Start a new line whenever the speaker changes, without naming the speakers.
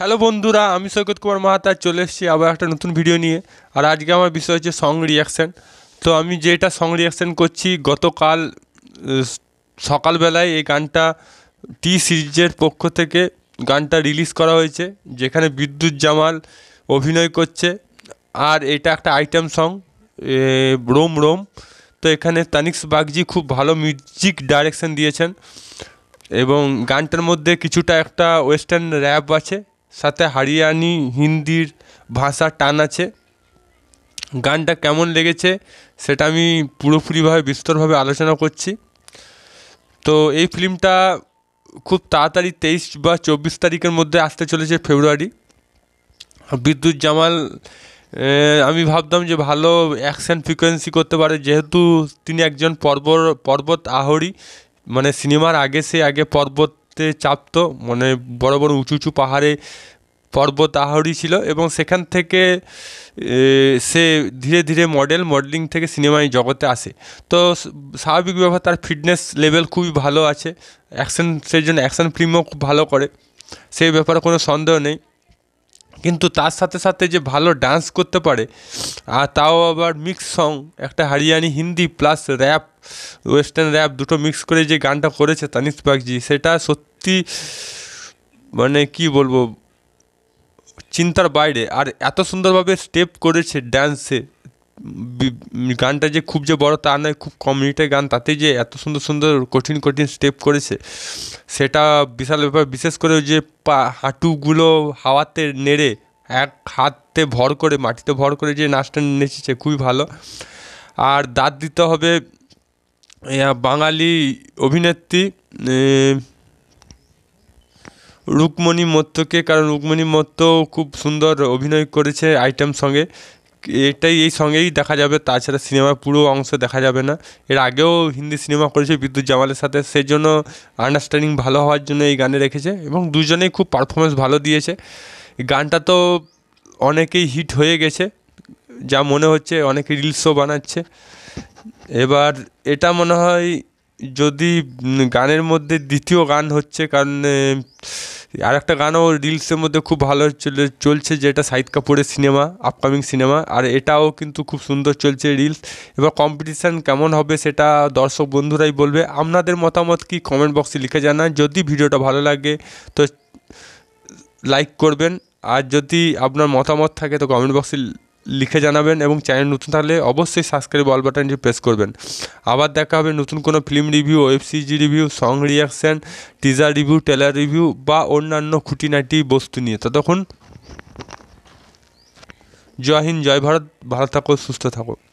hello বন্ধুরা আমি সৈকত কুমার মাহাতার চলে এসেছি আবার একটা নতুন ভিডিও নিয়ে আর আজকে আমার বিষয় হচ্ছে সং রিয়াকশান তো আমি যেটা সং রিয়াকশান করছি গতকাল সকালবেলায় এই গানটা টি সিরিজের পক্ষ থেকে গানটা রিলিজ করা হয়েছে যেখানে বিদ্যুৎ জামাল অভিনয় করছে আর এটা একটা আইটেম সং রোম রোম তো এখানে তানিক্স বাগজি খুব ভালো মিউজিক ডাইরেকশন দিয়েছেন এবং গানটার মধ্যে কিছুটা একটা ওয়েস্টার্ন র্যাপ আছে সাথে হারিয়ানি হিন্দির ভাষার টান আছে গানটা কেমন লেগেছে সেটা আমি পুরোপুরিভাবে বিস্তরভাবে আলোচনা করছি তো এই ফিল্মটা খুব তাড়াতাড়ি তেইশ বা চব্বিশ তারিখের মধ্যে আসতে চলেছে ফেব্রুয়ারি বিদ্যুৎ জামাল আমি ভাবতাম যে ভালো অ্যাকশন ফ্রিকোয়েন্সি করতে পারে যেহেতু তিনি একজন পর্বর পর্বত আহরি মানে সিনেমার আগে সে আগে পর্বত পাহাড়েতে চাপতো মানে বড় বড় উঁচু উঁচু পাহাড়ে পর্বত আহরি ছিল এবং সেখান থেকে সে ধীরে ধীরে মডেল মডেলিং থেকে সিনেমায় জগতে আসে তো স্বাভাবিক ব্যাপার তার ফিটনেস লেভেল খুবই ভালো আছে অ্যাকশন সেই জন্য অ্যাকশন ফিল্মও খুব ভালো করে সেই ব্যাপারে কোনো সন্দেহ নেই কিন্তু তার সাথে সাথে যে ভালো ডান্স করতে পারে আর তাও আবার মিক্স সং একটা Haryanvi Hindi plus rap western rap দুটো মিক্স করে যে গানটা করেছে তানিস বাগজি সেটা সত্যি মানে কি বলবো চিন্তার বাইরে আর এত সুন্দরভাবে স্টেপ করেছে ড্যান্সে গানটা যে খুব যে বড় তা নয় খুব কম মিনিটের গান তাতে যে এত সুন্দর সুন্দর কঠিন কঠিন স্টেপ করেছে সেটা বিশাল ব্যাপার বিশেষ করে যে পা হাঁটুগুলো হাওয়াতে নেড়ে এক হাতে ভর করে মাটিতে ভর করে যে নাচটা নেচেছে খুবই ভালো আর দাঁত দিতে হবে বাঙালি অভিনেত্রী রুকমণি মত্তকে কারণ রুকমণি মত্ত খুব সুন্দর অভিনয় করেছে আইটেম সঙ্গে এটাই এই সঙ্গেই দেখা যাবে তাছাড়া সিনেমার পুরো অংশ দেখা যাবে না এর আগেও হিন্দি সিনেমা করেছে বিদ্যুৎ জামালের সাথে সেই জন্য আন্ডারস্ট্যান্ডিং ভালো হওয়ার জন্য এই গানে রেখেছে এবং দুজনেই খুব পারফরমেন্স ভালো দিয়েছে গানটা তো অনেকেই হিট হয়ে গেছে যা মনে হচ্ছে অনেকে রিলসও বানাচ্ছে এবার এটা মনে হয় যদি গানের মধ্যে দ্বিতীয় গান হচ্ছে কারণ আর একটা গানও রিলসের মধ্যে খুব ভালো চলছে যেটা শাহিদ কাপুরের সিনেমা আপকামিং সিনেমা আর এটাও কিন্তু খুব সুন্দর চলছে রিলস এবার কম্পিটিশান কেমন হবে সেটা দর্শক বন্ধুরাই বলবে আপনাদের মতামত কি কমেন্ট বক্সে লিখে জানান যদি ভিডিওটা ভালো লাগে তো লাইক করবেন আর যদি আপনার মতামত থাকে তো কমেন্ট বক্সে লিখে জানাবেন এবং চ্যানেল নতুন থাকলে অবশ্যই সাবস্ক্রাইব অল বাটনটি প্রেস করবেন আবার দেখা হবে নতুন কোনো film review web series review song reaction teaser review trailer review বা অন্যান্য খুঁটিনাটি বস্তু নিয়ে ততক্ষণ জয় হিন্দ জয় ভারত ভালো থাকো সুস্থ থাকো